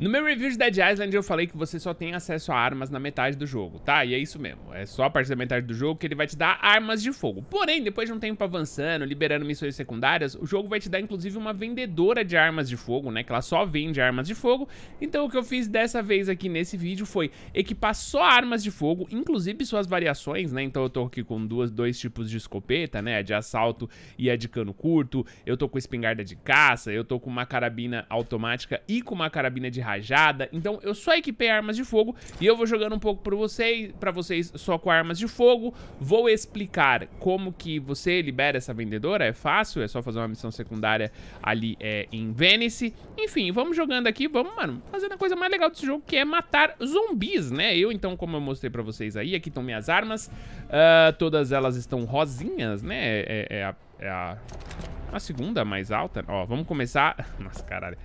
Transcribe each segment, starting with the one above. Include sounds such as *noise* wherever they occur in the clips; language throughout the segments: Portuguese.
No meu review de Dead Island eu falei que você só tem acesso a armas na metade do jogo, tá? E é isso mesmo, é só a partir da metade do jogo que ele vai te dar armas de fogo. Porém, depois de um tempo avançando, liberando missões secundárias, o jogo vai te dar inclusive uma vendedora de armas de fogo, né? Que ela só vende armas de fogo. Então o que eu fiz dessa vez aqui nesse vídeo foi equipar só armas de fogo, inclusive suas variações, né? Então eu tô aqui com duas, dois tipos de escopeta, né? A de assalto e a de cano curto. Eu tô com espingarda de caça, eu tô com uma carabina automática e com uma carabina de rajada. Então eu só equipei armas de fogo e eu vou jogando um pouco para vocês, pra vocês só com armas de fogo. Vou explicar como que você libera essa vendedora, é fácil, é só fazer uma missão secundária ali é, em Venice. Enfim, vamos jogando aqui, vamos, mano, fazendo a coisa mais legal desse jogo que é matar zumbis, né? Eu então, como eu mostrei para vocês aí, aqui estão minhas armas, uh, todas elas estão rosinhas, né? É, é, é a... É a a segunda mais alta. Ó, vamos começar... *laughs* Nossa, caralho.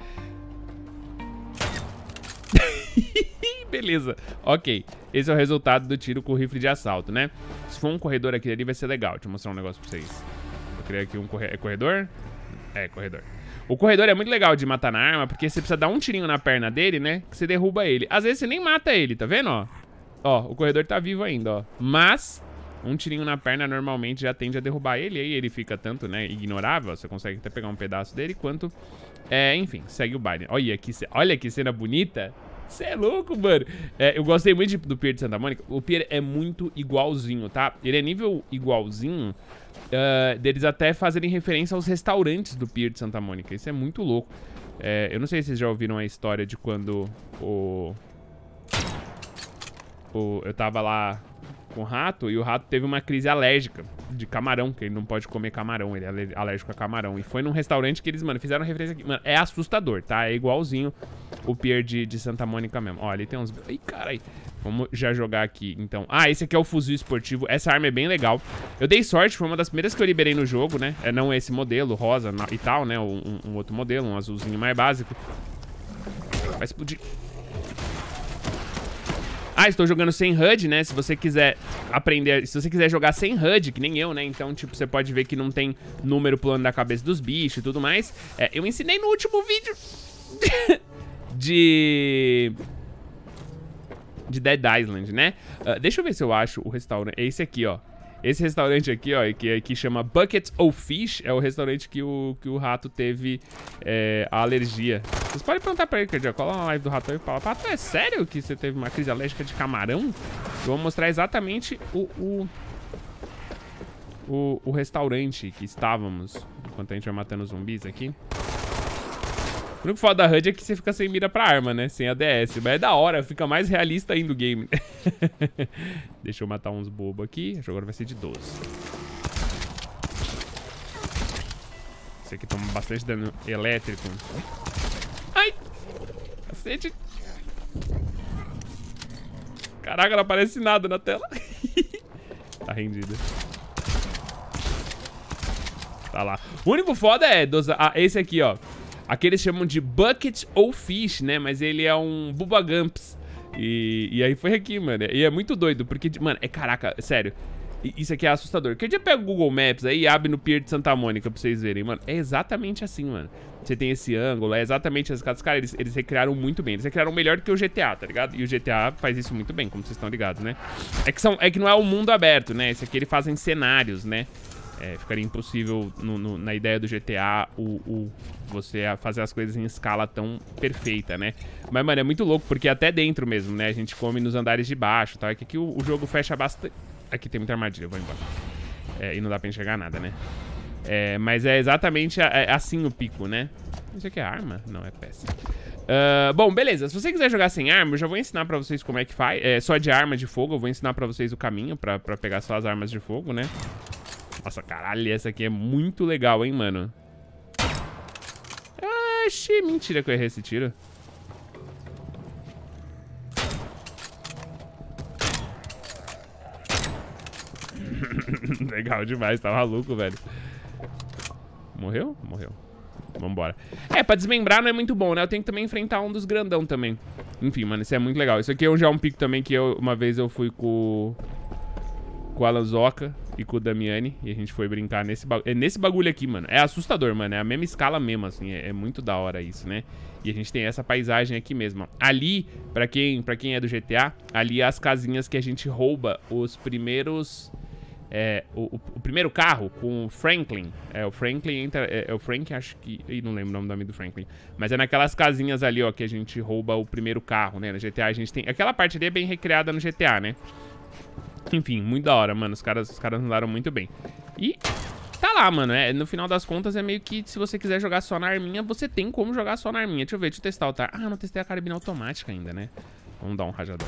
*laughs* Beleza, ok. Esse é o resultado do tiro com o rifle de assalto, né? Se for um corredor aqui ali, vai ser legal. Deixa eu mostrar um negócio pra vocês. Eu criei aqui um corre... é corredor. É, corredor. O corredor é muito legal de matar na arma, porque você precisa dar um tirinho na perna dele, né? Que você derruba ele. Às vezes você nem mata ele, tá vendo, ó? Ó, o corredor tá vivo ainda, ó. Mas um tirinho na perna normalmente já tende a derrubar ele, aí ele fica tanto, né, ignorável, você consegue até pegar um pedaço dele, quanto... É, enfim, segue o baile. Olha que, olha que cena bonita. Você é louco, mano. É, eu gostei muito de, do Pier de Santa Mônica. O Pier é muito igualzinho, tá? Ele é nível igualzinho uh, deles até fazerem referência aos restaurantes do Pier de Santa Mônica. Isso é muito louco. É, eu não sei se vocês já ouviram a história de quando o... o eu tava lá com o rato e o rato teve uma crise alérgica de camarão, que ele não pode comer camarão, ele é alérgico a camarão. E foi num restaurante que eles, mano, fizeram referência aqui. Mano, é assustador, tá? É igualzinho o Pier de, de Santa Mônica mesmo. Ó, ali tem uns... Ih, carai. Vamos já jogar aqui, então. Ah, esse aqui é o fuzil esportivo. Essa arma é bem legal. Eu dei sorte, foi uma das primeiras que eu liberei no jogo, né? É, não esse modelo, rosa e tal, né? Um, um outro modelo, um azulzinho mais básico. Vai explodir. Ah, estou jogando sem HUD, né? Se você quiser aprender... Se você quiser jogar sem HUD, que nem eu, né? Então, tipo, você pode ver que não tem número pulando da cabeça dos bichos e tudo mais. É, eu ensinei no último vídeo *laughs* de... De Dead Island, né? Uh, deixa eu ver se eu acho o restaurante. É esse aqui, ó. Esse restaurante aqui, ó, que, que chama Bucket of Fish, é o restaurante que o, que o rato teve é, a alergia. Vocês podem perguntar pra ele, Cardia, cola uma live do aí e fala, Pato, é sério que você teve uma crise alérgica de camarão? Eu vou mostrar exatamente o, o... O, o, restaurante que estávamos, enquanto a gente vai matando zumbis aqui. O único foda da HUD é que você fica sem mira pra arma, né? Sem ADS. Mas é da hora, fica mais realista ainda o game. *laughs* Deixa eu matar uns bobos aqui. Acho agora vai ser de 12. Esse aqui toma bastante dano elétrico. Ai! Cacete! Caraca, não aparece nada na tela. *laughs* tá rendido. Tá lá. O único foda é... Dos... Ah, esse aqui, ó. Aqui eles chamam de Bucket ou Fish, né? Mas ele é um Bubagumps. E, e aí foi aqui, mano. E é muito doido, porque, mano, é caraca, sério. Isso aqui é assustador. Que dia pega o Google Maps aí e abre no Pier de Santa Mônica pra vocês verem, mano. É exatamente assim, mano. Você tem esse ângulo, é exatamente as casas. Cara, eles, eles recriaram muito bem. Eles recriaram melhor que o GTA, tá ligado? E o GTA faz isso muito bem, como vocês estão ligados, né? É que, são, é que não é o mundo aberto, né? Esse aqui eles fazem cenários, né? É, ficaria impossível no, no, na ideia do GTA o, o, você fazer as coisas em escala tão perfeita, né? Mas, mano, é muito louco, porque até dentro mesmo, né? A gente come nos andares de baixo, tá? É que aqui o, o jogo fecha bastante... Aqui tem muita armadilha, eu vou embora. É, e não dá pra enxergar nada, né? É, mas é exatamente a, é assim o pico, né? Isso aqui é arma? Não, é peça. Uh, bom, beleza. Se você quiser jogar sem arma, eu já vou ensinar pra vocês como é que faz. É, só de arma de fogo, eu vou ensinar pra vocês o caminho pra, pra pegar só as armas de fogo, né? Nossa, caralho, essa aqui é muito legal, hein, mano. Achei mentira que eu errei esse tiro. *laughs* legal demais, tá maluco, velho. Morreu? Morreu. Vambora. É, pra desmembrar não é muito bom, né? Eu tenho que também enfrentar um dos grandão também. Enfim, mano, isso é muito legal. Isso aqui é um já um pico também que eu, uma vez eu fui com... Com a Lanzoca e com o Damiani. E a gente foi brincar nesse bagulho. É nesse bagulho aqui, mano. É assustador, mano. É a mesma escala mesmo, assim. É, é muito da hora isso, né? E a gente tem essa paisagem aqui mesmo. Ali, pra quem, pra quem é do GTA, ali é as casinhas que a gente rouba os primeiros... É, o, o, o, primeiro carro com o Franklin. É, o Franklin entra. É, é o Frank, acho que. Ih, não lembro o nome do amigo do Franklin. Mas é naquelas casinhas ali, ó, que a gente rouba o primeiro carro, né? No GTA a gente tem. Aquela parte ali é bem recriada no GTA, né? Enfim, muito da hora, mano. Os caras, os caras andaram muito bem. E tá lá, mano. É, no final das contas, é meio que se você quiser jogar só na arminha, você tem como jogar só na arminha. Deixa eu ver, deixa eu testar o tar. Ah, não testei a carabina automática ainda, né? Vamos dar um rajador.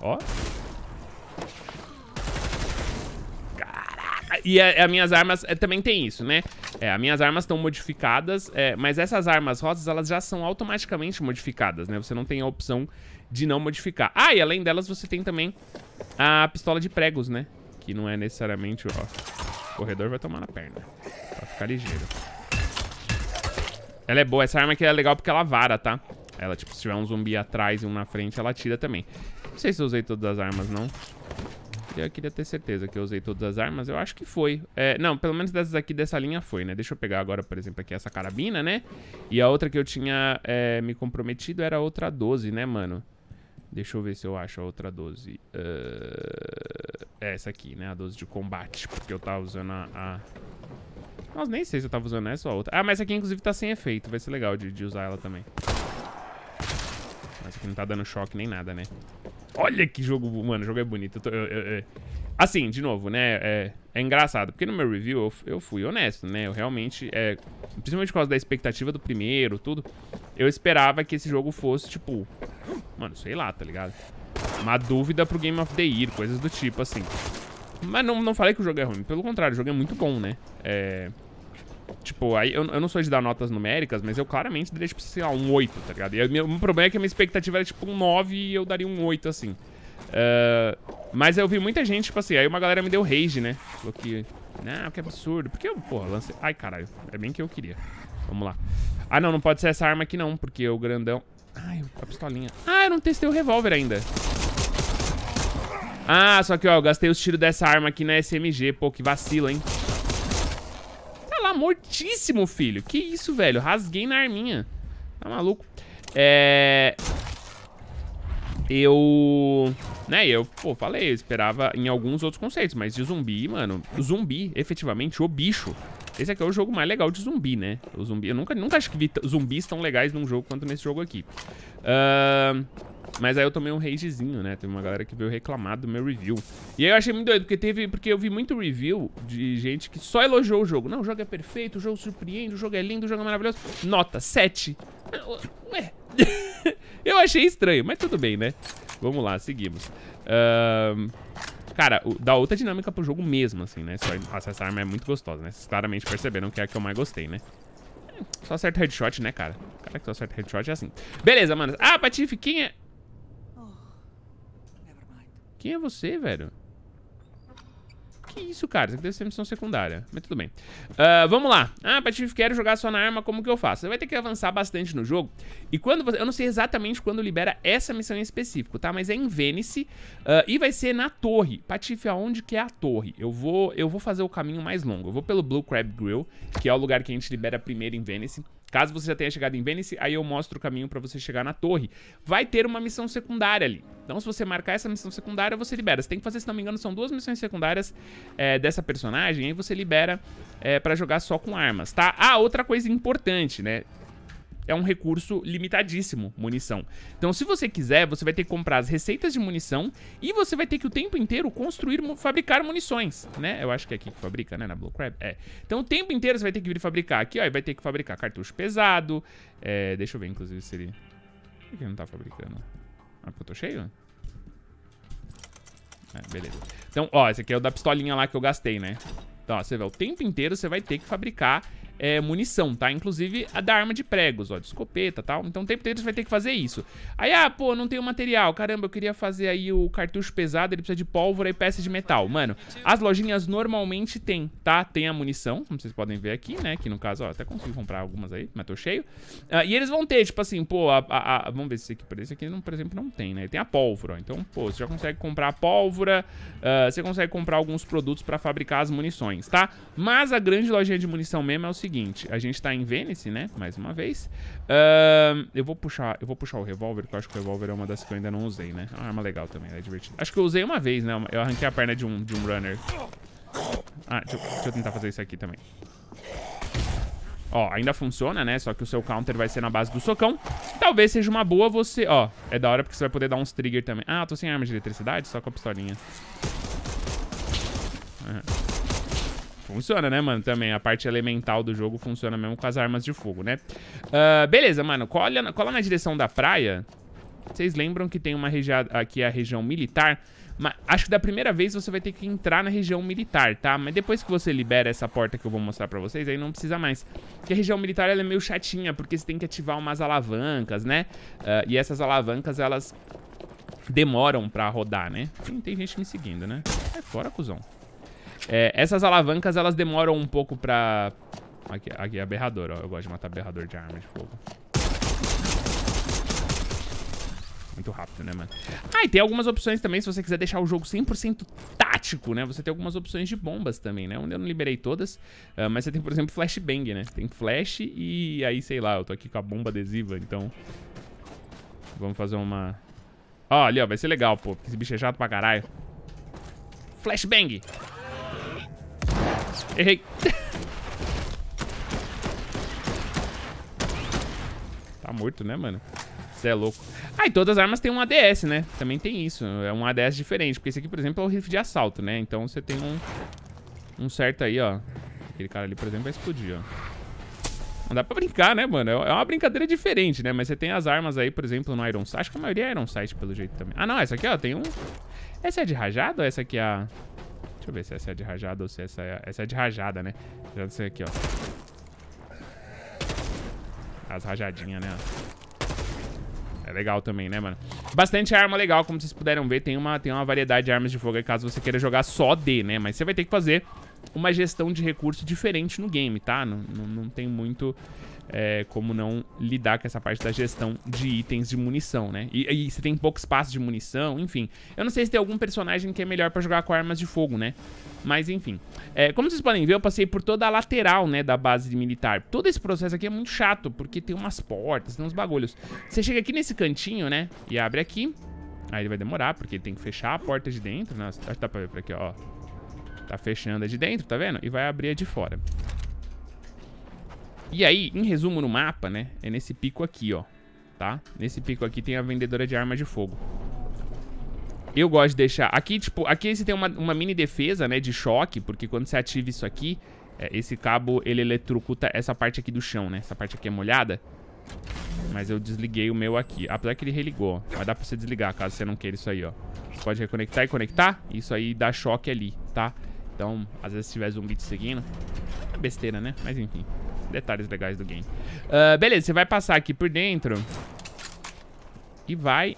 Ó. Caraca. E é, é, as minhas armas é, também tem isso, né? É, as minhas armas estão modificadas, é, mas essas armas rosas, elas já são automaticamente modificadas, né? Você não tem a opção de não modificar. Ah, e além delas, você tem também a pistola de pregos, né? Que não é necessariamente, ó. O corredor vai tomar na perna. Pra ficar ligeiro. Ela é boa. Essa arma aqui é legal porque ela vara, tá? Ela, tipo, se tiver um zumbi atrás e um na frente, ela tira também. Não sei se eu usei todas as armas, não. Eu queria ter certeza que eu usei todas as armas. Eu acho que foi. É, não, pelo menos dessas aqui dessa linha foi, né? Deixa eu pegar agora, por exemplo, aqui essa carabina, né? E a outra que eu tinha é, me comprometido era a outra 12, né, mano? Deixa eu ver se eu acho a outra 12. Uh, é essa aqui, né? A 12 de combate. Porque eu tava usando a... a... Nossa, nem sei se eu tava usando essa ou a outra. Ah, mas essa aqui, inclusive, tá sem efeito. Vai ser legal de, de usar ela também. Essa aqui não tá dando choque nem nada, né? Olha que jogo... Mano, o jogo é bonito. Eu tô, eu, eu, assim, de novo, né? É, é, engraçado. Porque no meu review eu, fui honesto, né? Eu realmente... É, principalmente por causa da expectativa do primeiro, tudo. Eu esperava que esse jogo fosse, tipo... Mano, sei lá, tá ligado? Uma dúvida pro Game of the Year, coisas do tipo, assim. Mas não, não falei que o jogo é ruim. Pelo contrário, o jogo é muito bom, né? É... Tipo, aí eu, eu não sou de dar notas numéricas, mas eu claramente daria, tipo, sei lá, um 8, tá ligado? E o meu problema é que a minha expectativa era, tipo, um 9 e eu daria um 8, assim. Uh, mas eu vi muita gente, tipo assim, aí uma galera me deu rage, né? Falou que... Não, que absurdo. Porque eu, porra, lancei... Ai, caralho. É bem que eu queria. Vamos lá. Ah, não, não pode ser essa arma aqui não, porque o grandão... Ai, a pistolinha. Ah, eu não testei o revólver ainda. Ah, só que, ó, eu gastei os tiros dessa arma aqui na SMG. Pô, que vacilo, hein? Tá lá, mortíssimo, filho. Que isso, velho? Rasguei na arminha. Tá maluco? É... Eu... Né, eu, pô, falei, eu esperava em alguns outros conceitos, mas de zumbi, mano, zumbi, efetivamente, o bicho esse aqui é o jogo mais legal de zumbi, né? O zumbi, eu nunca, nunca acho que vi zumbis tão legais num jogo quanto nesse jogo aqui. Uh, mas aí eu tomei um ragezinho, né? Teve uma galera que veio reclamar do meu review. E aí eu achei muito doido, porque teve. Porque eu vi muito review de gente que só elogiou o jogo. Não, o jogo é perfeito, o jogo surpreende, o jogo é lindo, o jogo é maravilhoso. Nota, 7. Ué. *laughs* eu achei estranho, mas tudo bem, né? Vamos lá, seguimos. Ahn. Uh... Cara, o, dá outra dinâmica pro jogo mesmo, assim, né? essa arma é muito gostosa, né? Vocês claramente perceberam que é a que eu mais gostei, né? É, só acerta headshot, né, cara? Cara que só acerta headshot é assim. Beleza, mano. Ah, Patife, quem é... Oh, quem é você, velho? Que isso, cara? Isso aqui deve ser missão secundária. Mas tudo bem. Uh, vamos lá. Ah, Patife, quero jogar só na arma, como que eu faço? Você vai ter que avançar bastante no jogo. E quando você... Eu não sei exatamente quando libera essa missão em específico, tá? Mas é em Vênice. Uh, ah, e vai ser na torre. Patife, aonde que é a torre? Eu vou, eu vou fazer o caminho mais longo. Eu vou pelo Blue Crab Grill, que é o lugar que a gente libera primeiro em Vênice. Caso você já tenha chegado em Venice, aí eu mostro o caminho pra você chegar na torre. Vai ter uma missão secundária ali. Então, se você marcar essa missão secundária, você libera. Você tem que fazer, se não me engano, são duas missões secundárias é, dessa personagem. Aí você libera é, pra jogar só com armas, tá? Ah, outra coisa importante, né? é um recurso limitadíssimo, munição. Então, se você quiser, você vai ter que comprar as receitas de munição e você vai ter que o tempo inteiro construir, fabricar munições, né? Eu acho que é aqui que fabrica, né? Na Blue Crab. É. Então, o tempo inteiro você vai ter que vir fabricar aqui, ó. E vai ter que fabricar cartucho pesado. É, deixa eu ver, inclusive, se ele... Por que ele não tá fabricando? Ah, porque eu tô cheio? É, beleza. Então, ó, esse aqui é o da pistolinha lá que eu gastei, né? Então, ó, você vê, o tempo inteiro você vai ter que fabricar é, munição, tá? Inclusive a da arma de pregos, ó, de escopeta e tal. Então o tempo inteiro você vai ter que fazer isso. Aí, ah, pô, não tenho material. Caramba, eu queria fazer aí o cartucho pesado, ele precisa de pólvora e peça de metal. Mano, as lojinhas normalmente tem, tá? Tem a munição, como vocês podem ver aqui, né? Que no caso, ó, até consigo comprar algumas aí, mas tô cheio. Ah, e eles vão ter, tipo assim, pô, a, a, a, vamos ver se esse aqui, esse aqui por exemplo, não tem, né? tem a pólvora, ó. Então, pô, você já consegue comprar a pólvora, uh, você consegue comprar alguns produtos pra fabricar as munições, tá? Mas a grande lojinha de munição mesmo é o seguinte, a gente tá em Vênice, né? Mais uma vez. Uh, eu vou puxar, eu vou puxar o revólver, porque eu acho que o revólver é uma das que eu ainda não usei, né? É uma arma legal também, é divertido Acho que eu usei uma vez, né? Eu arranquei a perna de um, de um runner. Ah, deixa eu, deixa eu tentar fazer isso aqui também. Ó, ainda funciona, né? Só que o seu counter vai ser na base do socão. Talvez seja uma boa você... Ó, é da hora porque você vai poder dar uns trigger também. Ah, tô sem arma de eletricidade, só com a pistolinha. Uhum. Funciona, né, mano? Também a parte elemental do jogo funciona mesmo com as armas de fogo, né? Uh, beleza, mano. Cola, cola na direção da praia. Vocês lembram que tem uma região... Aqui é a região militar... Mas acho que da primeira vez você vai ter que entrar na região militar, tá? Mas depois que você libera essa porta que eu vou mostrar pra vocês, aí não precisa mais. Porque a região militar, ela é meio chatinha, porque você tem que ativar umas alavancas, né? Uh, e essas alavancas, elas demoram pra rodar, né? Não tem gente me seguindo, né? É fora, cuzão. É, essas alavancas, elas demoram um pouco pra... Aqui, aqui é aberrador, ó. Eu gosto de matar aberrador de arma de fogo. Muito rápido, né, mano? Ah, e tem algumas opções também, se você quiser deixar o jogo 100% tático, né? Você tem algumas opções de bombas também, né? Onde eu não liberei todas, uh, mas você tem, por exemplo, flashbang, né? Tem flash e aí, sei lá, eu tô aqui com a bomba adesiva, então... Vamos fazer uma... Ó, ali, ó, vai ser legal, pô. Esse bicho é chato pra caralho. Flashbang! Errei. tá morto, né, mano? Você é louco. Ah, e todas as armas têm um ADS, né? Também tem isso. É um ADS diferente. Porque esse aqui, por exemplo, é o rifle de assalto, né? Então você tem um... Um certo aí, ó. Aquele cara ali, por exemplo, vai explodir, ó. Não dá pra brincar, né, mano? É, é uma brincadeira diferente, né? Mas você tem as armas aí, por exemplo, no Iron Sight. Acho que a maioria é Iron Sight, pelo jeito, também. Ah, não. Essa aqui, ó, tem um... Essa é de rajado ou essa aqui é a... Deixa eu ver se essa é de rajada ou se essa é... Essa é de rajada, né? Já sei aqui, ó. As rajadinhas, né? É legal também, né, mano? Bastante arma legal, como vocês puderam ver. Tem uma, tem uma variedade de armas de fogo aí, caso você queira jogar só D, né? Mas você vai ter que fazer uma gestão de recurso diferente no game, tá? Não, não, não tem muito é, como não lidar com essa parte da gestão de itens de munição, né? E, e você tem pouco espaço de munição, enfim. Eu não sei se tem algum personagem que é melhor pra jogar com armas de fogo, né? Mas enfim. É, como vocês podem ver, eu passei por toda a lateral, né, da base militar. Todo esse processo aqui é muito chato, porque tem umas portas, tem uns bagulhos. Você chega aqui nesse cantinho, né, e abre aqui. Aí ele vai demorar, porque ele tem que fechar a porta de dentro. Nossa, né? dá pra ver por aqui, ó. Tá fechando a de dentro, tá vendo? E vai abrir a de fora. E aí, em resumo no mapa, né? É nesse pico aqui, ó. Tá? Nesse pico aqui tem a vendedora de armas de fogo. Eu gosto de deixar... Aqui, tipo... Aqui você tem uma, uma mini defesa, né? De choque. Porque quando você ativa isso aqui... É, esse cabo, ele eletrocuta essa parte aqui do chão, né? Essa parte aqui é molhada. Mas eu desliguei o meu aqui. Apesar que ele religou, ó. Mas dá pra você desligar, caso você não queira isso aí, ó. Você pode reconectar e conectar. Isso aí dá choque ali, tá? Então, às vezes se tiver zumbi te seguindo... É besteira, né? Mas enfim detalhes legais do game. Uh, beleza, você vai passar aqui por dentro. E vai...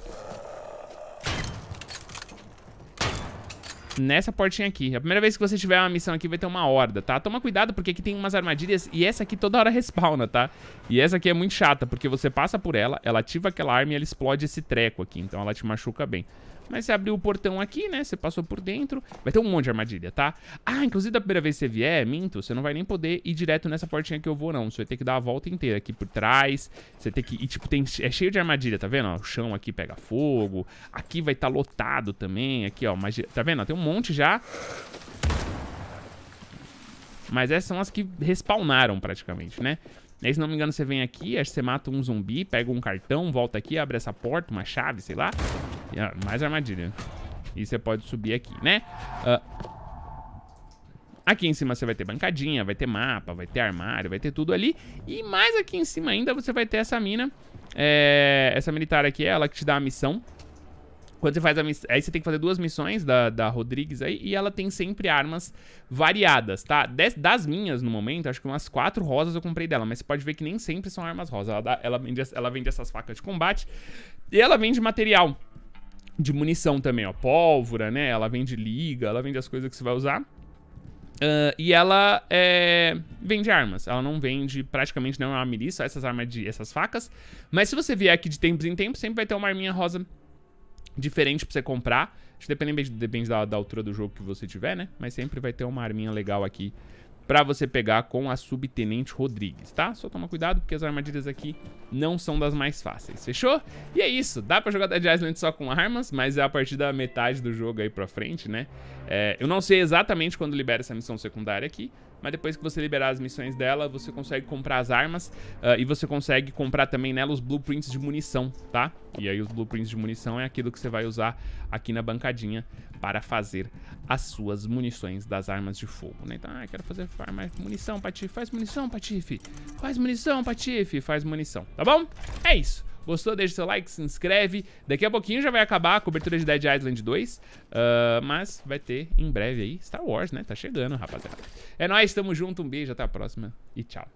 Nessa portinha aqui. A primeira vez que você tiver uma missão aqui vai ter uma horda, tá? Toma cuidado porque aqui tem umas armadilhas e essa aqui toda hora *laughs* respawna, tá? E essa aqui é muito chata porque você passa por ela, ela ativa aquela arma e ela explode esse treco aqui. Então ela te machuca bem. Mas você abriu o portão aqui, né? Você passou por dentro. Vai ter um monte de armadilha, tá? Ah, inclusive da primeira vez que você vier, minto, você não vai nem poder ir direto nessa portinha que eu vou, não. Você vai ter que dar a volta inteira aqui por trás. Você tem que ir, tipo, tem, é cheio de armadilha, tá vendo? Ó, o chão aqui pega fogo. Aqui vai estar tá lotado também. Aqui, ó, Mas tá vendo? tem um monte já. Mas essas são as que respawnaram praticamente, né? Aí, se não me engano, você vem aqui, acho que você mata um zumbi, pega um cartão, volta aqui, abre essa porta, uma chave, sei lá mais armadilha. E você pode subir aqui, né? Uh, Aqui em cima você vai ter bancadinha, vai ter mapa, vai ter armário, vai ter tudo ali. E mais aqui em cima ainda você vai ter essa mina. É... Essa militar aqui é ela que te dá a missão. Quando você faz a missão... Aí você tem que fazer duas missões da, da Rodrigues aí. E ela tem sempre armas variadas, tá? Des, das minhas, no momento, acho que umas quatro rosas eu comprei dela. Mas você pode ver que nem sempre são armas rosas. Ela, dá, ela, vende, ela vende essas facas de combate. E ela vende material de munição também, ó. Pólvora, né? Ela vende liga, ela vende as coisas que você vai usar. Uh, e ela é, vende armas. Ela não vende praticamente nenhuma é uma milícia, essas armas de essas facas. Mas se você vier aqui de tempos em tempos, sempre vai ter uma arminha rosa diferente pra você comprar. Acho que depende, depende da, da altura do jogo que você tiver, né? Mas sempre vai ter uma arminha legal aqui para você pegar com a Subtenente Rodrigues, tá? Só toma cuidado porque as armadilhas aqui não são das mais fáceis, fechou? E é isso, dá pra jogar Dead Island só com armas, mas é a partir da metade do jogo aí pra frente, né? É, eu não sei exatamente quando libera essa missão secundária aqui, mas depois que você liberar as missões dela, você consegue comprar as armas uh, e você consegue comprar também nela os blueprints de munição, tá? E aí os blueprints de munição é aquilo que você vai usar aqui na bancadinha para fazer as suas munições das armas de fogo, né? Então, ah, quero fazer mais munição, Patife. Faz munição, Patife. Faz munição, Patife. Faz munição, tá bom? É isso. Gostou? Deixa seu like, se inscreve. Daqui a pouquinho já vai acabar a cobertura de Dead Island 2. Uh, ah, mas vai ter em breve aí Star Wars, né? Tá chegando, rapaziada. É nóis, tamo junto, um beijo, até a próxima e tchau.